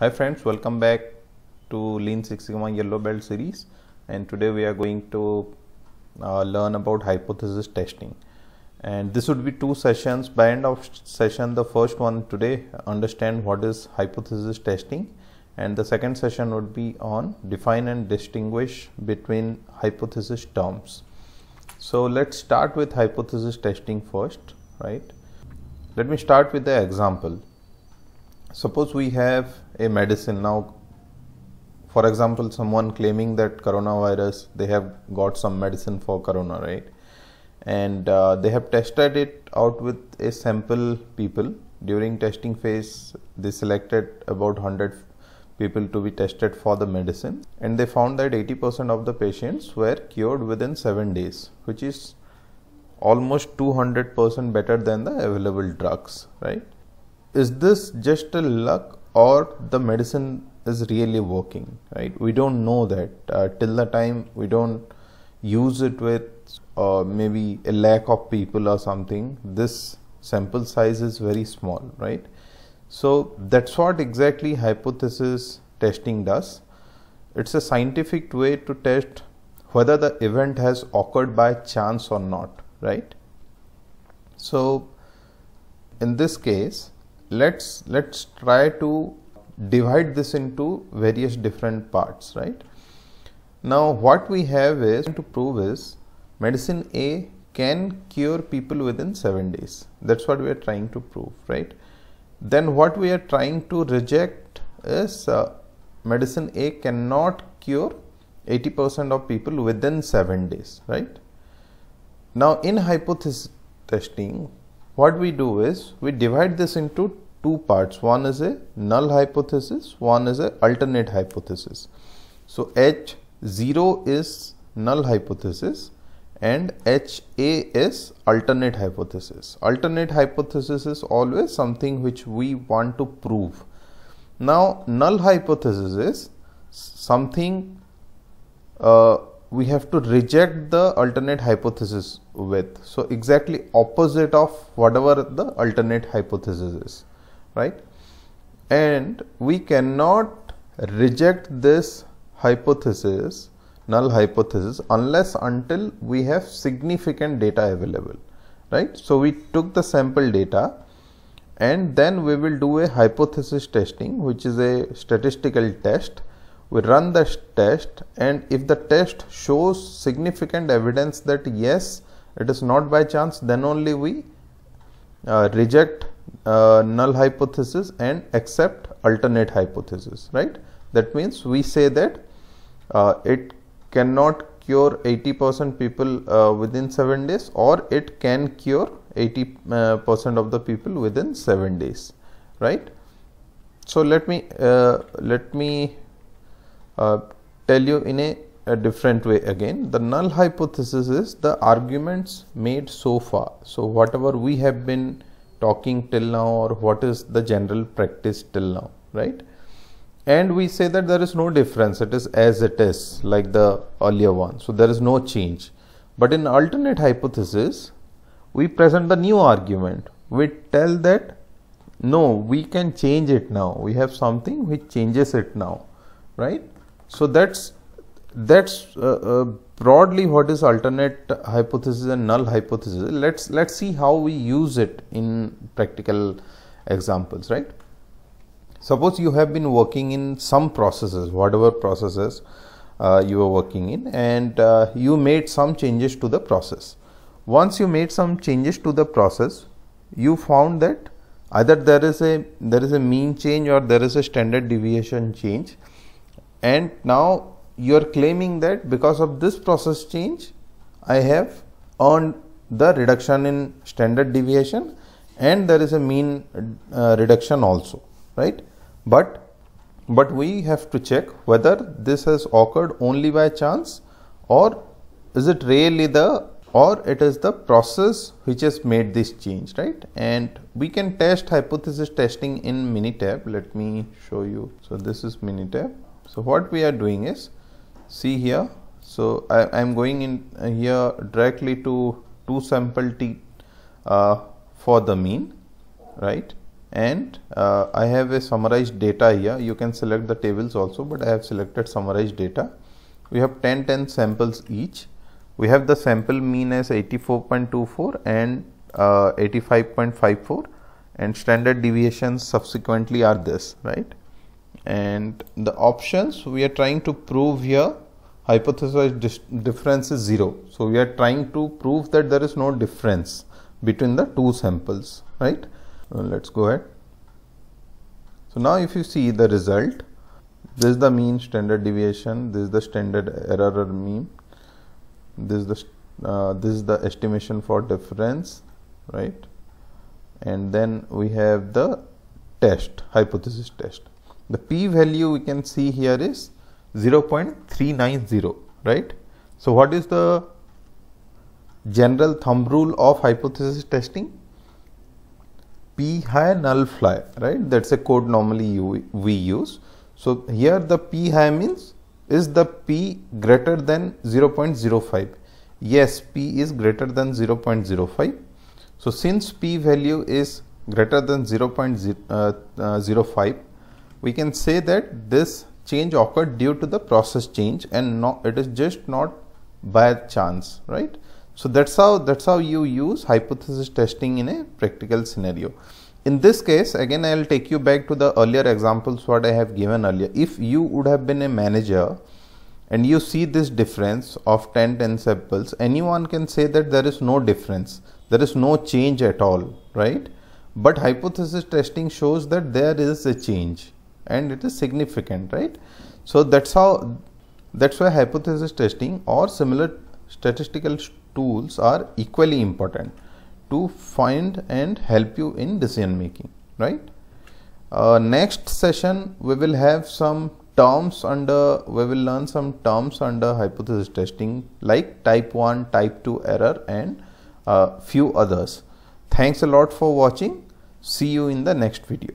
Hi friends, welcome back to Lean Six Sigma Yellow Belt series and today we are going to uh, learn about hypothesis testing and this would be two sessions by end of session the first one today understand what is hypothesis testing and the second session would be on define and distinguish between hypothesis terms. So let's start with hypothesis testing first, right? Let me start with the example suppose we have a medicine now for example someone claiming that coronavirus they have got some medicine for corona right and uh, they have tested it out with a sample people during testing phase they selected about 100 people to be tested for the medicine and they found that 80% of the patients were cured within 7 days which is almost 200% better than the available drugs right is this just a luck or the medicine is really working right we don't know that uh, till the time we don't use it with uh, maybe a lack of people or something this sample size is very small right so that's what exactly hypothesis testing does it's a scientific way to test whether the event has occurred by chance or not right so in this case let's let's try to divide this into various different parts right now what we have is to prove is medicine a can cure people within 7 days that's what we are trying to prove right then what we are trying to reject is uh, medicine a cannot cure 80% of people within 7 days right now in hypothesis testing what we do is we divide this into two parts one is a null hypothesis one is a alternate hypothesis so h0 is null hypothesis and ha is alternate hypothesis alternate hypothesis is always something which we want to prove now null hypothesis is something uh, we have to reject the alternate hypothesis with. So exactly opposite of whatever the alternate hypothesis is, right? And we cannot reject this hypothesis, null hypothesis, unless until we have significant data available, right? So we took the sample data and then we will do a hypothesis testing, which is a statistical test we run the test and if the test shows significant evidence that yes it is not by chance then only we uh, reject uh, null hypothesis and accept alternate hypothesis right that means we say that uh, it cannot cure 80% people uh, within 7 days or it can cure 80% uh, of the people within 7 days right so let me uh, let me uh, tell you in a, a different way again. The null hypothesis is the arguments made so far. So whatever we have been talking till now or what is the general practice till now, right? And we say that there is no difference. It is as it is like the earlier one. So there is no change. But in alternate hypothesis, we present the new argument. We tell that no, we can change it now. We have something which changes it now, right? So that's that's uh, uh, broadly what is alternate hypothesis and null hypothesis. Let's let's see how we use it in practical examples, right? Suppose you have been working in some processes, whatever processes uh, you are working in, and uh, you made some changes to the process. Once you made some changes to the process, you found that either there is a there is a mean change or there is a standard deviation change and now you are claiming that because of this process change I have earned the reduction in standard deviation and there is a mean uh, reduction also right but but we have to check whether this has occurred only by chance or is it really the or it is the process which has made this change right and we can test hypothesis testing in minitab let me show you so this is minitab so what we are doing is see here so I am going in uh, here directly to two sample t uh, for the mean right and uh, I have a summarized data here you can select the tables also but I have selected summarized data we have 10 10 samples each we have the sample mean as 84.24 and uh, 85.54 and standard deviations subsequently are this right and the options we are trying to prove here hypothesized difference is zero so we are trying to prove that there is no difference between the two samples right well, uh, let's go ahead so now if you see the result this is the mean standard deviation this is the standard error or mean this is the uh, this is the estimation for difference right and then we have the test hypothesis test the p value we can see here is 0.390 right so what is the general thumb rule of hypothesis testing p high null fly right that's a code normally you, we use so here the p high means is the p greater than 0.05 yes p is greater than 0.05 so since p value is greater than uh, uh, 0.05 we can say that this change occurred due to the process change and no, it is just not by chance right so that's how that's how you use hypothesis testing in a practical scenario in this case again i'll take you back to the earlier examples what i have given earlier if you would have been a manager and you see this difference of 10 10 samples anyone can say that there is no difference there is no change at all right but hypothesis testing shows that there is a change and it is significant right so that's how that's why hypothesis testing or similar statistical tools are equally important to find and help you in decision making right uh, next session we will have some terms under we will learn some terms under hypothesis testing like type 1 type 2 error and uh, few others thanks a lot for watching see you in the next video